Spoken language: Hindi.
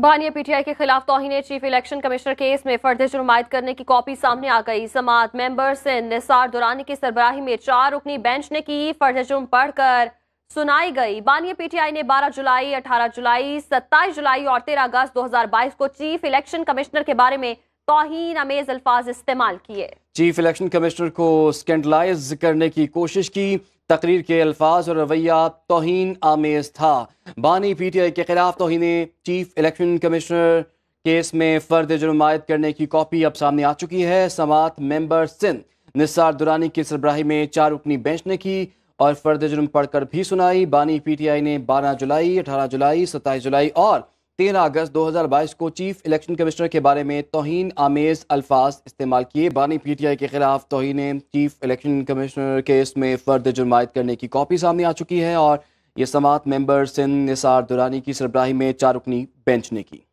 बानिया पीटीआई के खिलाफ तोहिन चीफ इलेक्शन कमिश्नर केस में फर्द जुर्म आयद करने की कॉपी सामने आ गई मेंबर से निसार दुरानी की सरबराही में चार रुकनी बेंच ने की फर्द जुर्म पढ़कर सुनाई गई बानिया पीटीआई ने 12 जुलाई 18 जुलाई 27 जुलाई और 13 अगस्त 2022 को चीफ इलेक्शन कमिश्नर के बारे में तोहन अमेज अल्फाज इस्तेमाल किए चीफ इलेक्शन कमिश्नर को स्कैंडलाइज करने की कोशिश की तकरीर के अल्फाज और रवैया तोहन आमेज़ था बानी पी टी आई के खिलाफ तोहन चीफ इलेक्शन कमिश्नर केस में फर्द जुर्मायद करने की कॉपी अब सामने आ चुकी है समात मेंबर सिंध निसार दुरानी की सरबराही में चार रुकनी बेंच ने की और फर्द जुर्म पढ़कर भी सुनाई बानी पी टी आई ने बारह जुलाई अठारह जुलाई सत्ताईस जुलाई और तेरह अगस्त 2022 को चीफ इलेक्शन कमिश्नर के बारे में तोहन आमेज अल्फाज इस्तेमाल किए बानी पीटीआई के खिलाफ तोहन चीफ इलेक्शन कमिश्नर केस में फर्द जुर्मायत करने की कॉपी सामने आ चुकी है और ये समात मेंबर सिंध निसार दुरानी की सरबराही में चार रुकनी बेंच ने की